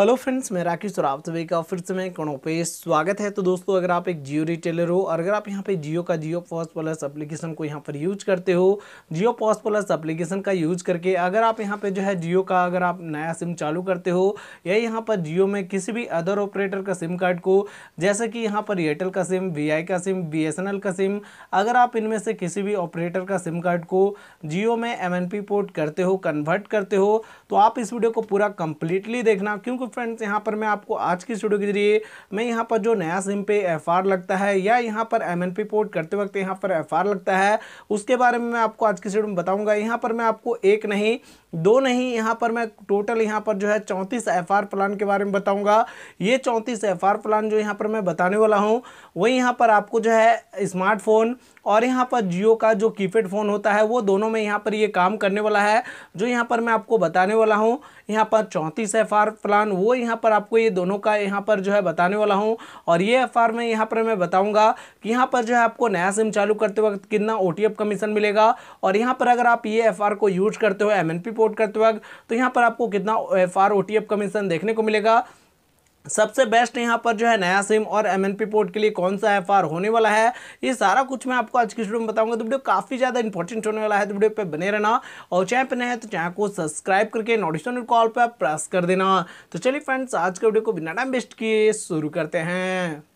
hello friends मैं राकेश और आप सभी का फिर से मैं कणों पे स्वागत है तो दोस्तों अगर आप एक जियो रिटेलर हो और अगर आप यहाँ पे जियो का जियो पॉस प्लस एप्लीकेशन को यहाँ पर यूज करते हो जियो पॉस प्लस एप्लीकेशन का यूज करके अगर आप यहाँ पे जो है जियो का अगर आप नया सिम चालू करते हो या यहाँ पर जियो में किसी भी अदर ऑपरेटर का सिम कार्ड को जैसे कि यहाँ पर एयरटेल का सिम वी का सिम बी का सिम अगर आप इनमें से किसी भी ऑपरेटर का सिम कार्ड को जियो में एम पोर्ट करते हो कन्वर्ट करते हो तो आप इस वीडियो को पूरा कंप्लीटली देखना क्योंकि फ्रेंड्स यहाँ पर मैं आपको आज की स्टूडियो के जरिए मैं यहाँ पर जो नया सिम पे एफ लगता है या यहाँ पर एम पोर्ट करते वक्त यहाँ पर एफ लगता है उसके बारे में मैं आपको आज की स्टूडियो में बताऊँगा यहाँ पर मैं आपको एक नहीं दो नहीं यहाँ पर मैं टोटल यहाँ पर जो है चौंतीस एफ आर प्लान के बारे में बताऊँगा ये चौंतीस एफ आर प्लान जो यहाँ पर मैं बताने वाला हूँ वही यहाँ पर आपको जो है स्मार्टफोन और यहाँ पर जियो का जो कीपैड फ़ोन होता है वो दोनों में यहाँ पर ये काम करने वाला है जो यहाँ पर मैं आपको बताने वाला हूँ यहाँ पर चौंतीस एफ आर प्लान वो यहाँ पर आपको ये दोनों का यहाँ पर जो है बताने वाला हूँ और ये एफ आर में यहाँ पर मैं बताऊँगा कि यहाँ पर जो है आपको नया सिम चालू करते वक्त कितना ओ टी एफ कमीशन मिलेगा और यहाँ पर अगर आप ये एफ आर को यूज करते हो एम एन पी रिपोर्ट करते वक्त तो यहाँ पर आपको कितना एफ आर कमीशन देखने को मिलेगा सबसे बेस्ट यहाँ पर जो है नया सिम और एम एन पी पोर्ट के लिए कौन सा एफ आर होने वाला है ये सारा कुछ मैं आपको आज की वीडियो में बताऊंगा तो वीडियो काफ़ी ज़्यादा इंपॉर्टेंट होने वाला है तो वीडियो पे बने रहना और चैनल पर नए हैं तो चैनल को सब्सक्राइब करके नोटिफिकेशन कॉल पर प्रेस कर देना तो चलिए फ्रेंड्स आज के वीडियो को बिना टाइम वेस्ट किए शुरू करते हैं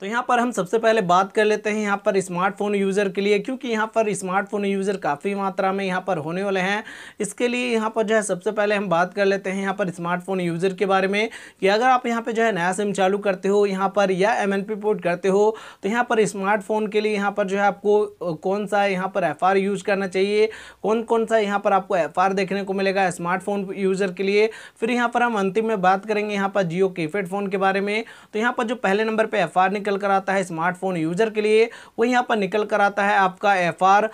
तो यहाँ पर हम सबसे पहले बात कर लेते हैं यहाँ पर स्मार्टफोन यूज़र के लिए क्योंकि यहाँ पर स्मार्टफोन यूज़र काफ़ी मात्रा में यहाँ पर होने वाले हैं इसके लिए यहाँ पर जो है सबसे पहले हम बात कर लेते हैं यहाँ पर स्मार्टफोन यूज़र के बारे में कि अगर आप यहाँ पर जो है नया सिम चालू करते हो यहाँ पर या एम पोर्ट करते हो तो यहाँ पर स्मार्टफोन के लिए यहाँ पर जो है आपको कौन सा यहाँ पर एफ यूज़ करना चाहिए कौन कौन सा यहाँ पर आपको एफ देखने को मिलेगा स्मार्टफोन यूज़र के लिए फिर यहाँ पर हम अंतिम में बात करेंगे यहाँ पर जियो कीपैड फ़ोन के बारे में तो यहाँ पर जो पहले नंबर पर एफ निकल निकल कर आता है स्मार्टफोन यूजर के लिए वो यहाँ पर निकल कर आता है आपका एफ आर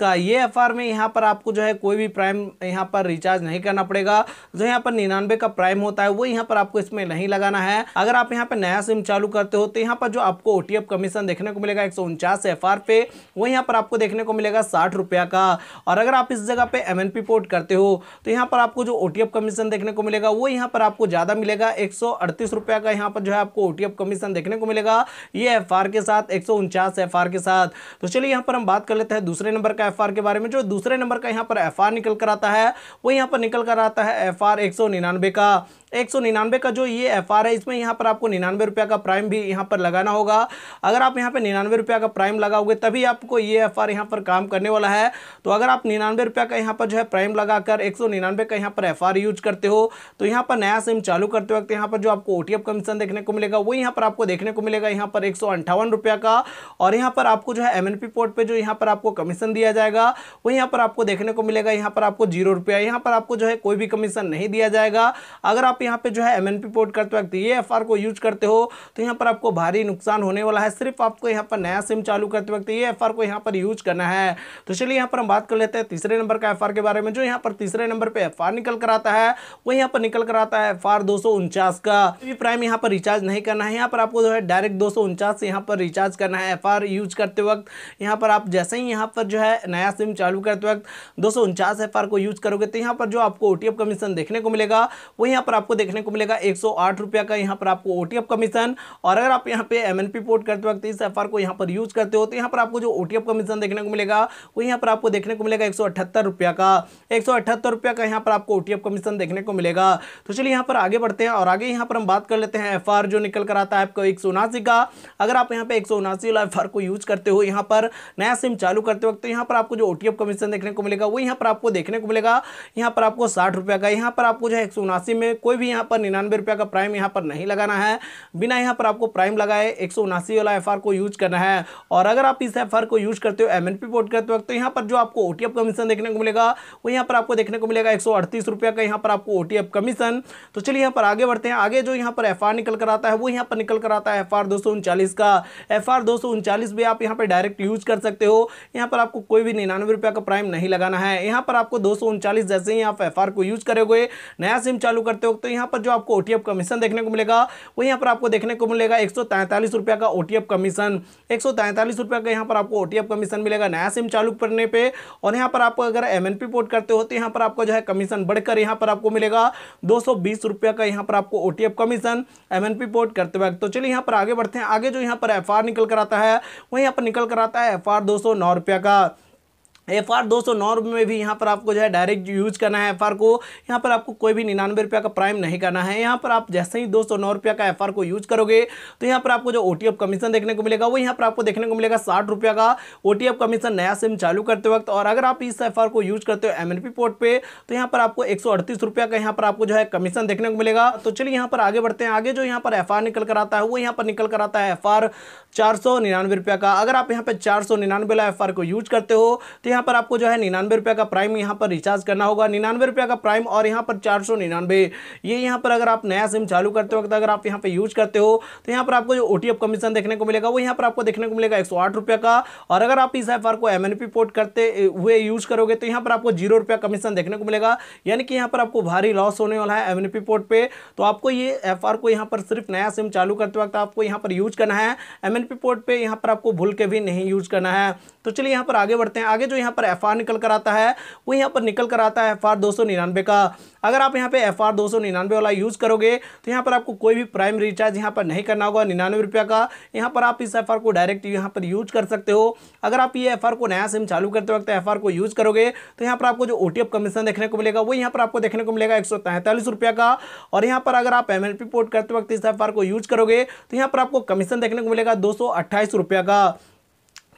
का ये एफ में यहाँ पर आपको जो है कोई भी प्राइम यहाँ पर रिचार्ज नहीं करना पड़ेगा जो यहाँ पर निन्यानवे का प्राइम होता है वो यहाँ पर आपको इसमें नहीं लगाना है अगर आप यहाँ पर नया सिम चालू करते हो तो यहाँ पर जो आपको ओ कमीशन देखने को मिलेगा एक सौ पे वो यहाँ पर आपको देखने को मिलेगा साठ रुपया का और अगर आप इस जगह पे एम पोर्ट करते हो तो यहाँ पर आपको जो ओ कमीशन देखने को मिलेगा वो यहाँ पर आपको ज़्यादा मिलेगा एक रुपया का यहाँ पर जो है आपको ओ कमीशन देखने देखने को मिलेगा ये एफ के साथ एक उनचास के साथ तो चलिए यहाँ पर हम बात कर लेते हैं दूसरे नंबर का एफ के बारे में जो दूसरे नंबर का यहाँ पर एफ निकल कर आता है वो यहाँ पर निकल कर आता है एफ आर का एक सौ निन्यानवे का जो ये एफ आर है इसमें यहाँ पर आपको निन्यानवे रुपये का प्राइम भी यहाँ पर लगाना होगा अगर आप यहाँ पर निन्यानवे रुपये का प्राइम लगाओगे तभी आपको ये एफ आर यहाँ पर काम करने वाला है तो अगर आप निन्यानवे रुपये का यहाँ पर जो है प्राइम लगाकर एक सौ निन्यानवे का यहाँ पर एफ आर यूज करते हो तो यहाँ पर नया सिम चालू करते वक्त यहाँ पर जो आपको ओ टी एफ कमीशन देखने को मिलेगा वो यहाँ पर आपको देखने को मिलेगा यहाँ पर एक सौ अंठावन रुपये का और यहाँ पर आपको जो है एम एन पी पोर्ट पर जो यहाँ पर आपको कमीशन दिया जाएगा वो यहाँ पर आपको देखने को मिलेगा यहाँ पर आपको जीरो रुपया यहाँ पर आपको जो है कोई भी कमीशन नहीं दिया जाएगा अगर आप आप यहाँ पे जो है एम एन पी पोर्ट करते वक्त ये आर को यूज करते हो तो यहाँ पर आपको भारी नुकसान होने वाला है सिर्फ आपको यहाँ पर नया सिम चालू करते वक्त ये एफ आर को यहाँ पर यूज करना है तो चलिए यहाँ पर हम बात कर लेते हैं तीसरे नंबर का एफ आर के बारे में जो यहाँ पर तीसरे नंबर पर एफ आर निकल कर आता है वो यहाँ पर निकल कर आता है एफ आर दो सौ उनचास का प्राइम यहाँ पर रिचार्ज नहीं करना है यहाँ पर आपको जो है डायरेक्ट दो सौ उनचास से यहाँ पर रिचार्ज करना है एफ आर यूज करते वक्त यहाँ पर आप जैसे ही यहाँ पर जो है नया सिम चालू करते वक्त दो सौ उनचास एफ आर को यूज करोगे तो यहाँ पर जो आपको ओ टी एफ कमीशन देखने को मिलेगा वो यहाँ पर आपको आपको देखने को मिलेगा एक रुपया का यहाँ पर आपको ओ कमीशन और अगर आप यहाँ पे एम पोर्ट करते वक्त इस एफ को यहाँ पर यूज करते हो तो यहाँ पर आपको जो ओ कमीशन देखने को मिलेगा वो यहाँ पर आपको देखने को मिलेगा एक रुपया का एक रुपया का यहाँ पर आपको ओ कमीशन देखने को मिलेगा तो चलिए यहाँ पर आगे बढ़ते हैं और आगे यहाँ पर हम बात कर लेते हैं एफ जो निकल कर आता है आपको एक का अगर आप यहाँ पे एक वाला एफ को यूज करते हो यहाँ पर नया सिम चालू करते वक्त यहाँ पर आपको जो ओ कमीशन देखने को मिलेगा वो यहाँ पर आपको देखने को मिलेगा यहाँ पर आपको साठ रुपया का यहाँ पर आपको जो है एक में कोई भी यहाँ पर निन्यानवे रुपये का प्राइम यहाँ पर नहीं लगाना है बिना यहाँ पर आपको प्राइम लगाए एक वाला एफ को यूज करना है और अगर आप इस एफ को यूज करते हो एम एन करते वक्त तो यहाँ पर जो आपको ओ कमीशन देखने को मिलेगा वो यहाँ पर आपको देखने को मिलेगा एक रुपया का यहाँ पर आपको ओ कमीशन तो चलिए यहाँ पर आगे बढ़ते हैं आगे जो यहाँ पर एफ निकल कर आता है वो यहाँ पर निकल कर आता है एफ आर का एफ आर भी आप यहाँ पर डायरेक्ट यूज कर सकते हो यहाँ पर आपको कोई भी निन्यानवे रुपया का प्राइम नहीं लगाना है यहाँ पर आपको दो जैसे ही आप एफ को यूज करोगे नया सिम चालू करते हो तो यहाँ पर जो आपको ओ कमीशन देखने को मिलेगा वो यहाँ पर आपको देखने को मिलेगा एक रुपया का ओ कमीशन एक रुपया का यहाँ पर आपको ओ कमीशन मिलेगा नया सिम चालू करने पर और यहाँ पर आप अगर एम पोर्ट करते हो तो यहाँ पर आपको जो है कमीशन बढ़कर यहाँ पर आपको मिलेगा दो रुपया का यहाँ पर आपको ओ कमीशन एम पोर्ट करते वक्त तो चलिए यहाँ पर आगे बढ़ते हैं आगे जो यहाँ पर एफ निकल कर आता है वो यहाँ पर निकल कर आता है एफ आर रुपया का एफ आर दो सौ नौ रुपये में भी यहाँ पर आपको जो है डायरेक्ट यूज करना है एफ आर को यहाँ पर आपको कोई भी निन्यानवे रुपया का प्राइम नहीं करना है यहाँ पर आप जैसे ही दो सौ नौ रुपया का एफ आर को यूज करोगे तो यहाँ पर आपको जो ओ टी एफ कमीशन देखने को मिलेगा वो यहाँ पर आपको देखने को मिलेगा साठ रुपया का ओ टी एफ कमीशन नया सिम चालू करते वक्त और अगर आप इस एफ आर को यूज करते हो एम एन पी पोर्ट पर तो यहाँ पर आपको एक सौ अड़तीस का यहाँ पर आपको जो है कमीशन देखने को मिलेगा तो चलिए यहाँ पर आगे बढ़ते हैं आगे जो यहाँ पर एफ आर निकल कर आता है वो यहाँ पर निकल कर आता है एफ आर चार सौ निन्यानवे का अगर आप यहाँ पर चार सौ निन्यानवे एफ आर को यूज करते हो तो यहाँ यहाँ पर आपको जो है निन्यानवे रुपये का प्राइम यहाँ पर रिचार्ज करना होगा निन्यानवे रुपये का प्राइम और यहाँ पर चार सौ निन्यानवे ये यहाँ पर अगर आप नया सिम चालू करते वक्त अगर आप यहाँ पर यूज करते हो तो यहाँ पर आपको जो ओ कमीशन देखने को मिलेगा वो यहाँ पर आपको देखने को मिलेगा एक का और अगर आप इस एफ को एम पोर्ट करते हुए यूज करोगे तो यहाँ पर आपको जीरो रुपया कमीशन देखने को मिलेगा यानी कि यहाँ पर आपको भारी लॉस होने वाला है एम पोर्ट पर तो आपको ये एफ को यहाँ पर सिर्फ नया सिम चालू करते वक्त आपको यहाँ पर यूज करना है एम पोर्ट पर यहाँ पर आपको भूल के भी नहीं यूज करना है तो चलिए यहाँ पर आगे बढ़ते हैं आगे जो यहाँ पर एफ निकल कर आता है वो यहाँ पर निकल कर आता है एफ आर का अगर आप यहाँ पे एफ आर वाला यूज़ करोगे तो यहाँ पर आपको कोई भी प्राइम रिचार्ज यहाँ पर नहीं करना होगा निन्यानवे रुपये का यहाँ पर आप इस एफ को डायरेक्ट यहाँ पर यूज कर सकते हो अगर आप ये एफ को नया सिम चालू करते वक्त एफ को यूज़ करोगे तो यहाँ पर आपको जो ओ कमीशन देखने को मिलेगा वो यहाँ पर आपको देखने को मिलेगा एक का और यहाँ पर अगर आप एम पोर्ट करते वक्त इस एफ को यूज करोगे तो यहाँ पर आपको कमीशन देखने को मिलेगा दो का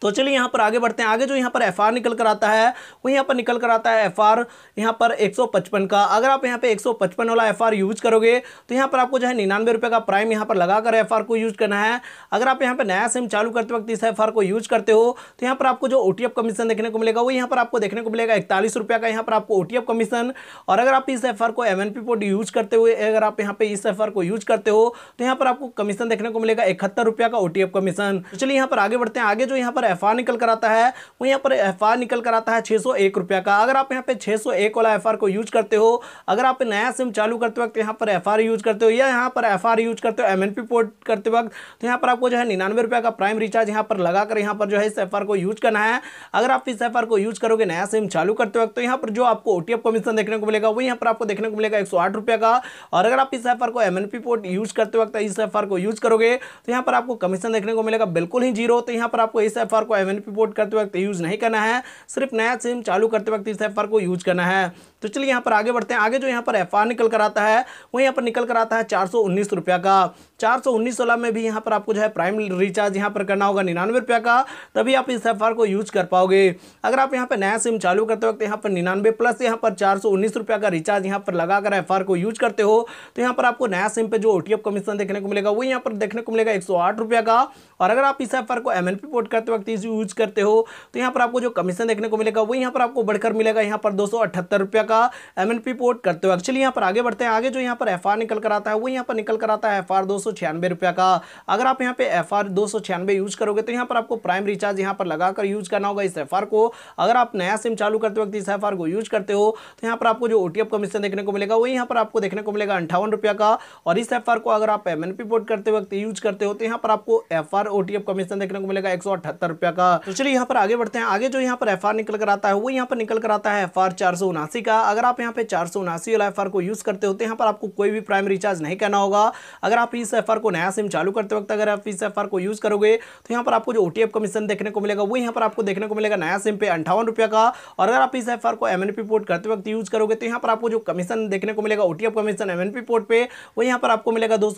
तो चलिए यहाँ पर आगे बढ़ते हैं आगे जो यहाँ पर एफ निकल कर आता है वो यहाँ पर निकल कर आता है एफ आर यहाँ पर 155 का अगर आप यहाँ पे 155 वाला एफ यूज करोगे तो यहाँ पर आपको जो है निन्यानवे रुपये का प्राइम यहाँ पर लगाकर एफ को यूज करना है अगर आप यहाँ पर नया सिम चालू करते वक्त इस एफ को यूज करते हो तो यहाँ पर आपको जो ओ कमीशन देखने को मिलेगा वो यहाँ पर आपको देखने को मिलेगा इकतालीस का यहाँ पर आपको ओ कमीशन और अगर आप इस एफ को एम कोड यूज करते हुए अगर आप यहाँ पे इस एफ को यूज करते हो तो यहाँ पर आपको कमीशन देखने को मिलेगा इकहत्तर का ओ कमीशन चलिए यहाँ पर आगे बढ़ते हैं आगे जो यहाँ पर एफ निकल कर आता है वो यहाँ पर एफ आर निकल कर आता है छः रुपया का अगर आप यहाँ पे छः वाला एफ आर को यूज करते हो अगर आप नया सिम चालू करते वक्त यहाँ पर एफ आर यूज करते हो या यहाँ पर एफ आर यूज करते हो एम एन पी पोर्ट करते वक्त तो यहाँ पर आपको जो है निन्यानवे रुपये का प्राइम रिचार्ज यहाँ पर लगाकर यहाँ पर जो है इस एफ आर को यूज करना है अगर आप इस एफ आर को यूज करोगे नया सिम चालू करते वक्त तो यहाँ पर जो आपको ओ कमीशन देखने को मिलेगा वो यहाँ पर आपको देखने को मिलेगा एक सौ आठ रुपये का और अगर आप इस एफ आर को M N P port use करते वक्त इस एफ आर को यूज करोगे तो यहाँ पर आपको कमीशन देखने को मिलेगा बिल्कुल ही जीरो तो यहाँ पर आपको इस एफ को एम एन पी पोर्ट करते वक्त यूज़ नहीं करना है सिर्फ नया सिम चालू करते वक्त इस पर को यूज करना है तो चलिए यहाँ पर आगे बढ़ते हैं आगे जो यहाँ पर एफ निकल कर आता है वो यहाँ पर निकल कर आता है चार रुपया का चार सौ में भी यहाँ पर आपको जो है प्राइम रिचार्ज यहाँ पर करना होगा निन्यानवे रुपया का तभी आप इस एफ को यूज कर पाओगे अगर आप यहाँ पर नया सिम चालू करते वक्त यहाँ पर निन्यानवे प्लस यहाँ पर चार रुपया का रिचार्ज यहाँ पर लगाकर एफ को यूज करते हो तो यहाँ पर आपको नया सिम पे जो ओ कमीशन देखने को मिलेगा वो यहाँ पर देखने को मिलेगा एक रुपया का और अगर आप इस एफ को एम पोर्ट करते वक्त यूज करते हो तो यहाँ पर आपको जो कमीशन देखने को मिलेगा वो यहाँ पर आपको बढ़कर मिलेगा यहाँ पर दो रुपया का का एम एन पी पोर्ट करते हो एक्चुअली यहाँ पर आगे बढ़ते हैं आगे जो यहाँ पर एफ आर निकल कर आता है वो यहाँ पर निकल कर आता है एफ आर दो सौ छियानवे रुपया का अगर आप यहाँ पे एफ आर दो सौ छियानवे यूज करोगे तो यहाँ पर आपको प्राइम रिचार्ज यहाँ पर लगाकर यूज करना होगा इस एफ आर को अगर आप नया सिम चालू करते वक्त इस एफ आर को यूज करते हो तो यहाँ पर आपको जो ओ टी एफ कमीशन देखने को मिलेगा वो यहाँ पर आपको देखने को मिलेगा अंठावन रुपया का और इस एफ आर को अगर आप एम एन पी पोर्ट करते वक्त यूज करते हो तो यहाँ पर आपको F R O T F commission देखने को मिलेगा एक सौ अठहत्तर रुपया का तो चलिए यहाँ पर आगे बढ़ते हैं आगे जो यहाँ पर एफ आर निकल कर आता है वो यहाँ पर निकल कर आता है एफ आर चार सौ उनासी का अगर आप यहाँ पे चार सौ उनासी वाला एफ को यूज़ करते होते यहाँ पर आपको कोई भी प्राइम रिचार्ज नहीं करना होगा अगर आप इस एफ को नया सिम चालू करते वक्त अगर आप इस एफ को यूज़ करोगे तो यहाँ पर आपको जो ओ कमीशन देखने को मिलेगा वो यहाँ पर आपको देखने को मिलेगा नया सिम पे अंठावन रुपया का और अगर आप इस एफ को एम पोर्ट करते वक्त यूज़ करोगे तो यहाँ पर आपको जो कमीशन देखने को मिलेगा ओ कमीशन एम पोर्ट पर वो यहाँ पर आपको मिलेगा दो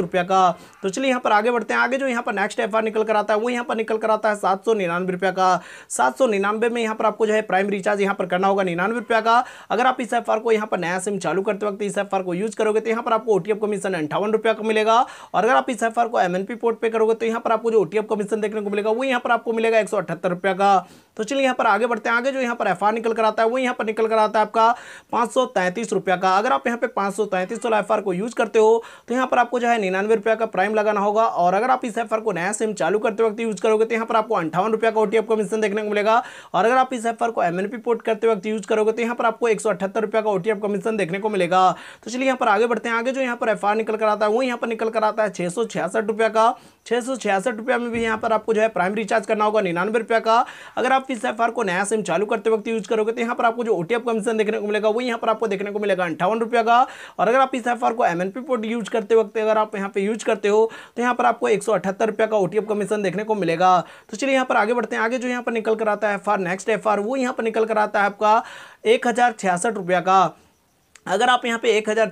रुपया का तो चलिए यहाँ पर आगे बढ़ते हैं आगे जो यहाँ पर नेक्स्ट एफ निकल कर आता है वो यहाँ पर निकल कर आता है सात रुपया का सात में यहाँ पर आपको जो है प्राइम रिचार्ज यहाँ पर करना होगा निन्यानवे रुपया का अगर आप इस एफ को यहाँ पर नया सिम चालू करते वक्त इस एफ को यूज करोगे तो यहाँ पर आपको ओटीएफ कमीशन अंठावन रुपया का मिलेगा और अगर आप इस एफ को एम पोर्ट पे करोगे तो यहाँ पर आपको जो ओटीएफ कमीशन देखने को मिलेगा वो यहाँ पर आपको मिलेगा एक रुपया का तो चलिए यहाँ पर आगे बढ़ते हैं आगे जो यहाँ पर एफ निकल कर आता है वो यहाँ पर निकल कर आता है आपका पाँच रुपया का अगर आप यहाँ पे पाँच सौ तैंतीस वाला एफ को यूज करते हो तो यहाँ पर आपको जो है निन्यानवे रुपया का प्राइम लगाना होगा और अगर आप इस एफ को नया सिम चालू करते वक्त यूज करोगे तो यहाँ पर आपको अंठावन रुपया का ओ कमीशन देखने को मिलेगा और अगर आप इस एफ को एम पोर्ट करते वक्त यूज करोगे तो यहाँ पर आपको एक एक रुपया का ओटीएफ कमीशन देखने को मिलेगा तो चलिए यहाँ पर आगे बढ़ते हैं आगे जो यहाँ पर एफ निकल कर आता है वो यहाँ पर निकल कर आता है छियासठ रुपया का छः सौ छियासठ रुपया में भी यहाँ पर आपको जो है प्राइम रिचार्ज करना होगा निन्यानवे रुपया का अगर आप इस एफ को नया सिम चालू करते वक्त यूज करोगे तो यहाँ पर आपको जो ओ कमीशन देखने को मिलेगा वो यहाँ पर आपको देखने को मिलेगा अंठावन रुपया का और अगर आप इस एफ को एम एन पोर्ट यूज करते वक्त अगर आप यहाँ पे यूज करते हो तो यहाँ पर आपको एक का ओ कमीशन देखने को मिलेगा तो चलिए यहाँ पर आगे बढ़ते हैं आगे जो यहाँ पर निकल कर आता है एफ नेक्स्ट एफ वो यहाँ पर निकल कर आता है आपका एक रुपया का अगर आप यहाँ पे एक हज़ार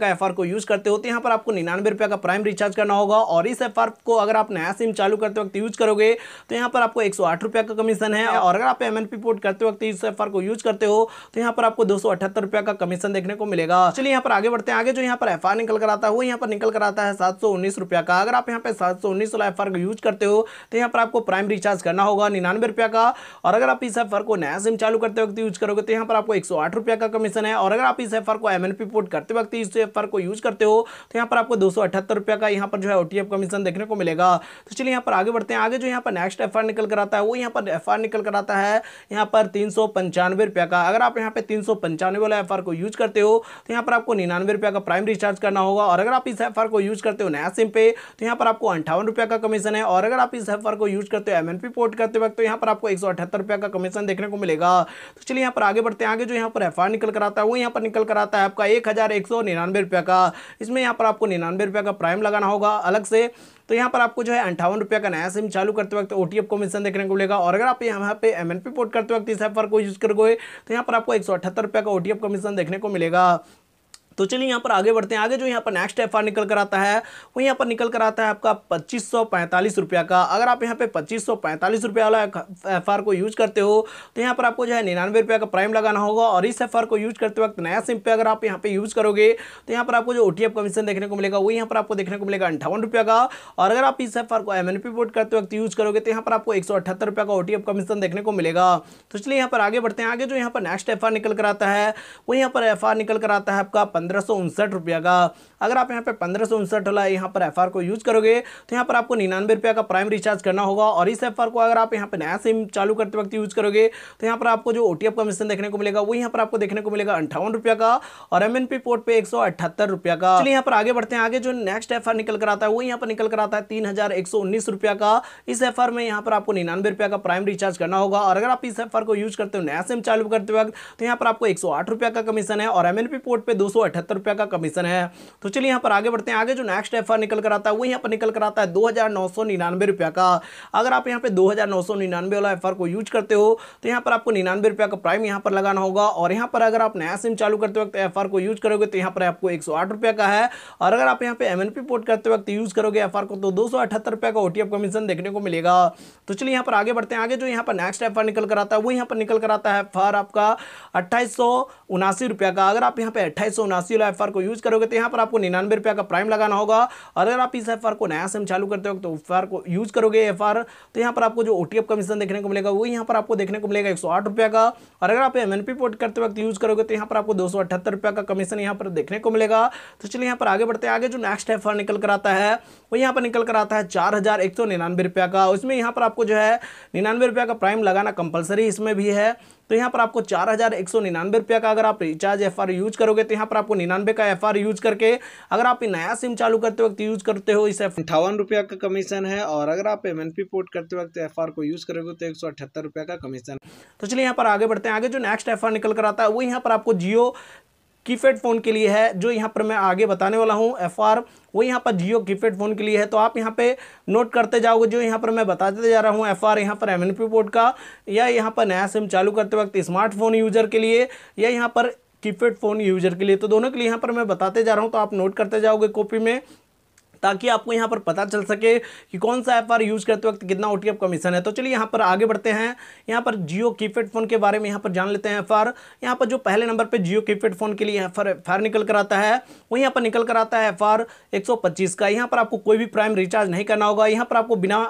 का एफआर को यूज़ करते हो तो यहाँ पर आपको निन्यानवे रुपया का प्राइम रिचार्ज करना होगा और इस एफआर को अगर आप नया सिम चालू करते वक्त यूज़ करोगे तो यहाँ पर आपको एक सौ आठ का कमीशन है और अगर आप एम एन पोर्ट करते वक्त इस एफआर को यूज़ करते हो तो यहाँ पर आपको दो सौ अठहत्तर का कमीशन देखने को मिलेगा चलिए यहाँ पर आगे बढ़ते हैं आगे जो यहाँ पर एफ निकल कर आता है वो यहाँ पर निकल कर आता है सात सौ उन्नीस का अगर आप यहाँ पर सात सौ उन्नीस वाला एफ को यूज़ करते हो तो यहाँ पर आपको प्राइम रिचार्ज करना होगा निन्यानवे रुपया का और अगर आप इस एफ को नया सिम चालू करते वक्त यूज़ करोगे तो यहाँ पर आपको एक सौ आठ का कमीशन है और अगर आप इस एफ को एम पोर्ट करते वक्त इस एफ को यूज करते हो तो यहाँ पर आपको दो रुपया का यहाँ पर जो है ओ कमीशन देखने को मिलेगा तो चलिए यहाँ पर आगे बढ़ते हैं आगे जो यहाँ पर नेक्स्ट एफ निकल कर आता है वो यहाँ पर एफ निकल कर आता है यहाँ पर तीन रुपया का अगर आप यहाँ पे तीन वाला एफ को यूज करते हो तो यहाँ पर आपको निन्यानवे रुपया का प्राइम रिचार्ज करना होगा और अगर आप इस एफ को यूज करते हो नया सिम पे तो यहाँ पर आपको अंठावन रुपया का कमीशन है और अगर आप इस एफ को यूज करते हो एमएनपी पोर्ट करते वक्त तो यहाँ पर आपको एक रुपया का कमीशन देखने को मिलेगा तो चलिए यहाँ पर आगे बढ़ते हैं आगे जो यहाँ पर एफ निकल कर आता है वो यहाँ पर निकल कराता है आपका एक हज़ार एक सौ निन्यानवे रुपये का इसमें यहाँ पर आपको निन्यानवे रुपये का प्राइम लगाना होगा अलग से तो यहाँ पर आपको जो है अंठावन रुपये का नया सिम चालू करते वक्त ओ टी एफ कमीशन देखने को मिलेगा और अगर आप यहाँ पे एम एन पी पोर्ट करते वक्त इस ऐप पर को यूज़ करोगे तो यहाँ पर आपको एक सौ अठहत्तर रुपये का ओ टी एफ कमीशन देखने को मिलेगा तो चलिए यहाँ पर आगे बढ़ते हैं आगे जो यहाँ पर नेक्स्ट एफ आर निकल कर आता है वो यहाँ पर निकल कर आता है आपका पच्चीस सौ पैंतालीस रुपया का अगर आप यहाँ पे पच्चीस सौ पैंतालीस रुपया वाला एफ आर को यूज करते हो तो यहाँ पर आपको जो है निन्यानवे रुपया का प्राइम लगाना होगा और इस एफ आर को यूज करते वक्त नया सिम पे अगर आप यहाँ पे यूज करोगे तो यहाँ पर आपको जो ओ कमीशन देखने को मिलेगा वो यहाँ पर आपको देखने को मिलेगा अंठावन रुपया का और अगर आप इस एफ आर को एम एन करते वक्त यूज करोगे तो यहाँ पर आपको एक रुपया का ओ कमीशन देखने को मिलेगा तो चलिए यहाँ पर आगे बढ़ते हैं आगे जो यहाँ पर नेक्स्ट एफ निकल कर आता है वो यहाँ पर एफ निकल कर आता है आपका पंद्रह सौ रुपया का अगर आप यहाँ पे पंद्रह सौ वाला यहाँ पर एफ को यूज़ करोगे तो यहाँ पर आपको निन्यानवे रुपया का प्राइम रिचार्ज करना होगा और इस एफ को अगर आप यहाँ पे नया सिम चालू करते वक्त यूज़ करोगे तो यहाँ पर आपको जो ओ कमीशन देखने को मिलेगा वो यहाँ पर आपको देखने को मिलेगा अंठावन रुपया का और एम पोर्ट पे एक रुपया का चलिए यहाँ पर आगे बढ़ते हैं आगे जो नेक्स्ट एफ निकल कर आता है वो यहाँ पर निकल कर आता है तीन रुपया का इस एफ में यहाँ पर आपको निन्यानवे रुपया का प्राइम रिचार्ज करना होगा और अगर आप इस एफ को यूज करते हो नया सिम चालू करते वक्त तो यहाँ पर आपको एक रुपया का कमीशन है और एम पोर्ट पे दो सौ अठहत्तर रुपया का कमीशन है तो चलिए यहाँ पर आगे बढ़ते हैं आगे जो नेक्स्ट एफ निकल कर आता है वो यहाँ पर निकल कर आता है दो रुपया का अगर आप यहाँ पे दो वाला एफ को यूज करते हो तो यहाँ पर आपको निन्यानवे रुपया का प्राइम यहाँ पर लगाना होगा और यहाँ पर अगर आप नया सिम चालू करते वक्त एफ को यूज करोगे तो यहाँ पर आपको एक रुपया का है और अगर आप यहाँ पे एम पोर्ट करते वक्त यूज करोगे एफ को तो दो रुपया का ओ कमीशन देखने को मिलेगा तो चलिए यहाँ पर आगे बढ़ते हैं आगे जो यहाँ पर नेक्स्ट एफ निकल कर आता है वो यहाँ पर निकल कर आता है एफ आपका अट्ठाईस रुपया का अगर आप यहाँ पे अट्ठाईस पचासी वाला एफ को यूज करोगे तो यहाँ पर आपको निन्यानवे रुपया का प्राइम लगाना होगा और अगर आप इस एफ को नया सिम चालू करते हो तो एफ को यूज करोगे एफ तो यहाँ पर आपको जो ओ कमीशन देखने को मिलेगा वो यहाँ पर आपको देखने को मिलेगा एक का और अगर आप एम पोर्ट करते वक्त यूज करोगे तो यहाँ पर आपको दो रुपया का कमीशन यहाँ पर देखने को मिलेगा तो चलिए यहाँ पर आगे बढ़ते आगे जो नेक्स्ट एफ निकल कर आता है वो यहाँ पर निकल कर आता है चार रुपया का उसमें यहाँ पर आपको जो है निन्यानवे रुपया का प्राइम लगाना कंपलसरी इसमें भी है तो यहाँ पर आपको चार हज़ार एक सौ निन्यानवे रुपया का अगर आप रिचार्ज एफ यूज करोगे तो यहाँ पर आपको निन्यानवे का एफ यूज करके अगर आप नया सिम चालू करते वक्त यूज करते हो इसे अंठावन रुपया का कमीशन है और अगर आप एम पोर्ट करते वक्त एफ को यूज करोगे तो एक सौ अठहत्तर रुपया का कमीशन तो चलिए यहाँ पर आगे बढ़ते हैं आगे जो नेक्स्ट एफ निकल कर आता है वो यहाँ पर आपको जियो कीपैड फ़ोन के लिए है जो यहाँ पर मैं आगे बताने वाला हूँ एफ आर वो यहाँ पर जियो कीपैड फ़ोन के लिए है तो आप यहाँ पे नोट करते जाओगे जो यहाँ पर मैं बताते जा रहा हूँ एफ आर यहाँ पर एम एन पी बोर्ड का या यहाँ पर नया सिम चालू करते वक्त स्मार्टफोन यूज़र के लिए या यहाँ पर कीपैड फ़ोन यूज़र के लिए तो दोनों के लिए यहाँ पर मैं बताते जा रहा हूँ तो आप नोट करते जाओगे कॉपी में ताकि आपको यहाँ पर पता चल सके कि कौन सा आर यूज़ करते वक्त कितना ओ कमीशन है तो चलिए यहाँ पर आगे बढ़ते हैं यहाँ पर जियो कीपैड फ़ोन के बारे में यहाँ पर जान लेते हैं एफ आर यहाँ पर जो पहले नंबर पर जियो कीपैड फ़ोन के लिए एफ आर निकल कर आता है वो यहाँ पर निकल कर आता है एफ आर का यहाँ पर आपको कोई भी प्राइम रिचार्ज नहीं करना होगा यहाँ पर आपको बिना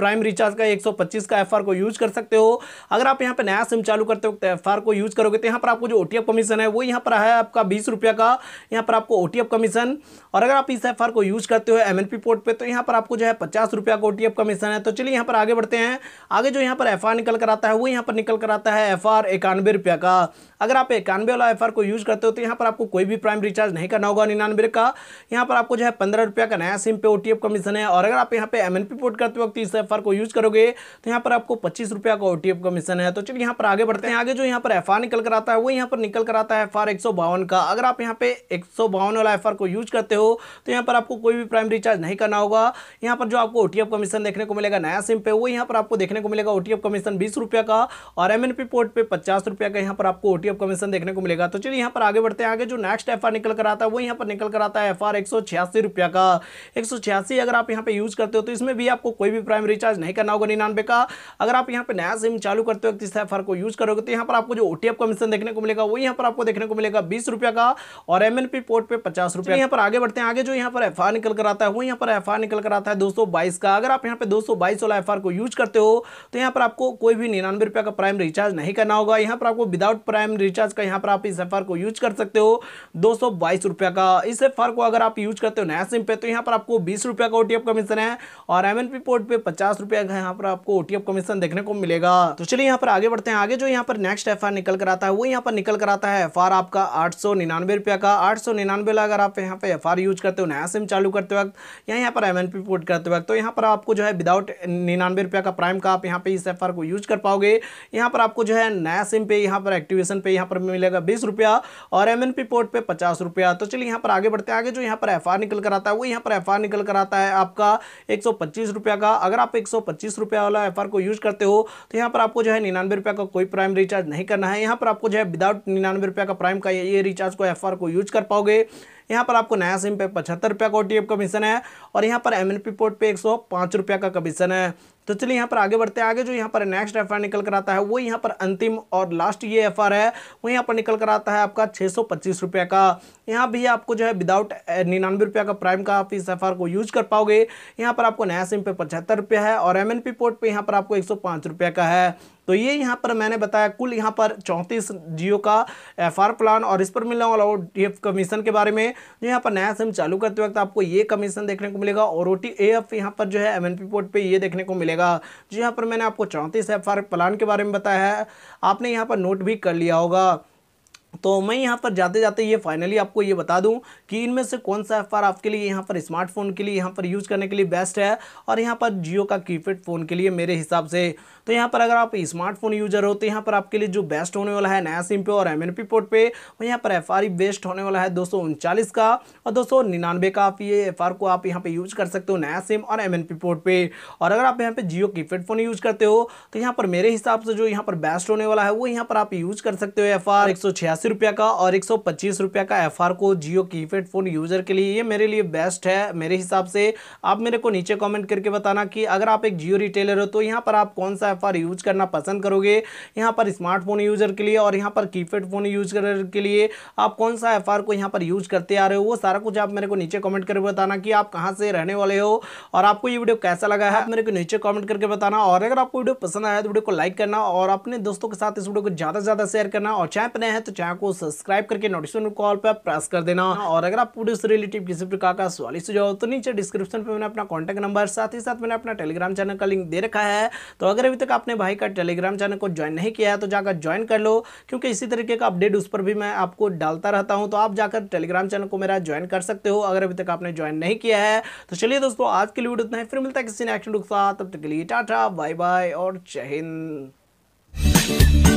प्राइम रिचार्ज का 125 का एफ को यूज कर सकते हो अगर आप यहाँ पर नया सिम चालू करते वक्त एफ को यूज करोगे तो यहाँ पर आपको जो ओ कमीशन है वो यहाँ पर है आपका बीस का यहाँ पर आपको ओ कमीशन और अगर आप इस एफ को यूज करते हो एम पोर्ट पर तो यहाँ पर आपको जो है पचास रुपया का ओ कमीशन है तो चलिए यहाँ पर आगे बढ़ते हैं आगे जो यहाँ पर एफ निकल कर आता है वो यहाँ पर निकल कर आता है एफ आर इक्यानवे रुपया का अगर आप इक्यानवे वाला एफ को यूज करते हो तो यहाँ पर आपको कोई भी प्राइम रिचार्ज नहीं करना होगा निन्यानवे का यहाँ पर आपको जो है पंद्रह रुपया का नया सिम पे ओ कमीशन है और अगर आप यहाँ पे एम पोर्ट करते वक्त इस एफ एफ को यूज करोगे तो यहाँ पर आपको पच्चीस रुपया का ओ कमीशन है तो चलिए यहाँ पर आगे बढ़ते हैं आगे जो यहाँ पर एफ निकल कर आता है वो यहाँ पर निकल कर आता है एफ आर का अगर आप यहाँ पे एक वाला एफ को यूज करते हो तो यहाँ पर आपको कोई भी प्राइम रिचार्ज नहीं करना होगा यहाँ पर जो आपको ओ कमीशन देखने को मिलेगा नया सिम पे वो यहाँ पर आपको देखने को मिलेगा ओ कमीशन बीस का और एम पोर्ट पर पचास का यहाँ पर आपको ओ कमीशन देखने को मिलेगा तो चलिए यहाँ पर आगे बढ़ते हैं आगे जो नेक्स्ट एफ निकल कर आता है वो यहाँ पर निकल कर आता है एफ आर का एक अगर आप यहाँ पे यूज करते हो तो इसमें भी आपको कोई भी प्राइम रिचार्ज नहीं करना होगा निन्यानवे का अगर आप यहाँ पर नया सिम चालू करते वक्त इस एफ को यूज़ करोगे तो यहाँ पर आपको जो ओ कमीशन देखने को मिलेगा वो यहाँ पर आपको देखने को मिलेगा बीस का और एम पोर्ट पर पचास रुपया यहाँ पर आगे बढ़ते हैं आगे जो यहाँ पर एफ निकल कर आता है वो यहाँ पर एफ निकल कर आता है दो का अगर आप यहाँ पर दो वाला एफ को यूज करते हो तो यहाँ पर आपको कोई भी निन्यानवे रुपया का प्राइम रिचार्ज नहीं करना होगा यहाँ पर आपको विदाउट प्राइम रिचार्ज का यहाँ पर आप इस एफ को यूज कर सकते हो दो रुपया का इस एफ को अगर आप यूज करते हो नया सिम पे तो यहाँ पर आपको बीस रुपया का ओ कमीशन है और एम पोर्ट पर पचास पचास रुपया यहाँ पर आपको ओटीएफ कमीशन देखने को मिलेगा तो चलिए यहाँ पर आगे बढ़ते हैं आगे जो यहाँ पर नेक्स्ट एफ निकल कर आता है वो यहाँ पर निकल कर आता है एफ आपका आठ सौ रुपया का आठ सौ अगर आप यहाँ पे एफ यूज करते हो नया सिम चालू करते वक्त या यहाँ पर एम एन करते वक्त तो यहाँ पर आपको जो है विदाउट निन्यानवे रुपया का प्राइम का आप यहाँ पे इस एफ को यूज कर पाओगे यहाँ पर आपको जो है नया सिम पे यहाँ पर एक्टिवेशन पे यहाँ पर मिलेगा बीस रुपया और एम एन पोर्ट पे पचास रुपया तो चलिए यहाँ पर आगे बढ़ते हैं आगे जो यहाँ पर एफ निकल कर आता है वो यहाँ पर एफ निकल कर आता है आपका एक सौ पच्चीस रुपया का अगर आप आप एक रुपया वाला एफ को यूज करते हो तो यहाँ पर आपको जो है निन्यानवे रुपया का कोई प्राइम रिचार्ज नहीं करना है यहाँ पर आपको जो है विदाउट निन्यानवे रुपया का प्राइम का ये रिचार्ज को एफ को यूज कर पाओगे यहाँ पर आपको नया सिम पे पचहत्तर रुपया का ओ कमीशन है और यहाँ पर एम एन पोर्ट पे एक सौ रुपया का कमीशन है तो चलिए यहाँ पर आगे बढ़ते हैं आगे जो यहाँ पर नेक्स्ट एफ निकल कर आता है वो यहाँ पर अंतिम और लास्ट ये एफ है वो यहाँ पर निकल कर आता है आपका छः रुपये का यहाँ भी आपको जो है विदाउट निन्यानवे रुपये का प्राइम का आप इस एफ को यूज कर पाओगे यहाँ पर आपको नया सिम पे पचहत्तर रुपया है और एम एन पोर्ट पर यहाँ पर आपको एक का है तो ये यहाँ पर मैंने बताया कुल यहाँ पर चौंतीस जियो का एफ प्लान और इस पर मिलने वाला ओ कमीशन के बारे में जो यहाँ पर नया सिम चालू करते वक्त आपको ये कमीशन देखने को मिलेगा और ओ टी यहाँ पर जो है एम पोर्ट पर ये देखने को मिलेगा जो यहाँ पर मैंने आपको चौंतीस एफ प्लान के बारे में बताया है आपने यहाँ पर नोट भी कर लिया होगा तो मैं यहाँ पर जाते जाते ये फाइनली आपको ये बता दूँ कि इनमें से कौन सा एफ आपके लिए यहाँ पर स्मार्टफोन के लिए यहाँ पर यूज़ करने के लिए बेस्ट है और यहाँ पर जियो का कीपैड फ़ोन के लिए मेरे हिसाब से तो यहाँ पर अगर आप स्मार्टफोन यूजर हो तो यहाँ पर आपके लिए जो बेस्ट होने वाला है नया सिम पे और एम एन पी पोर्ट पर और यहाँ पर एफ आर बेस्ट होने वाला है दो का और दो का आप ये एफ को आप यहाँ पर यूज कर सकते हो नया सिम और एम एन पी पोर्ट पर और अगर आप यहाँ पर जियो कीपैड फ़ोन यूज़ करते हो तो यहाँ पर मेरे हिसाब से जो यहाँ पर बेस्ट होने वाला है वो यहाँ पर आप यूज़ कर सकते हो एफ आर अस्सी रुपये का और एक सौ पच्चीस रुपये का एफ आर को जियो कीपैड फ़ोन यूज़र के लिए ये मेरे लिए बेस्ट है मेरे हिसाब से आप मेरे को नीचे कमेंट करके बताना कि अगर आप एक जियो रिटेलर हो तो यहाँ पर आप कौन सा एफ आर यूज़ करना पसंद करोगे यहाँ पर स्मार्टफोन यूज़र के लिए और यहाँ पर कीपैड फ़ोन यूज के लिए आप कौन सा एफ आर को यहाँ पर यूज़ करते आ रहे हो वो सारा कुछ आप मेरे को नीचे कॉमेंट करके बताना कि आप कहाँ से रहने वाले हो और आपको ये वीडियो कैसा लगा है आप मेरे को नीचे कॉमेंट करके बताना और अगर आपको वीडियो पसंद आया तो वीडियो को लाइक करना और अपने दोस्तों के साथ इस वीडियो को ज़्यादा से ज़्यादा शेयर करना और चैनल पर नए हैं तो चैनल चैनल को सब्सक्राइब करके नोटिफिकेशन कॉल पर प्रेस कर देना और अगर आप पूरे रिलेटिव किसी प्रकार का सवाल सुझाव तो नीचे डिस्क्रिप्शन पर मैंने अपना कॉन्टैक्ट नंबर साथ ही साथ मैंने अपना टेलीग्राम चैनल का लिंक दे रखा है तो अगर अभी तक आपने भाई का टेलीग्राम चैनल को ज्वाइन नहीं किया है तो जाकर ज्वाइन कर लो क्योंकि इसी तरीके का अपडेट उस पर भी मैं आपको डालता रहता हूँ तो आप जाकर टेलीग्राम चैनल को मेरा ज्वाइन कर सकते हो अगर अभी तक आपने ज्वाइन नहीं किया है तो चलिए दोस्तों आज के लिए वीडियो इतना ही फिर मिलता है किसी ने एक्शन के साथ तब तक के लिए टाटा बाय बाय और जय हिंद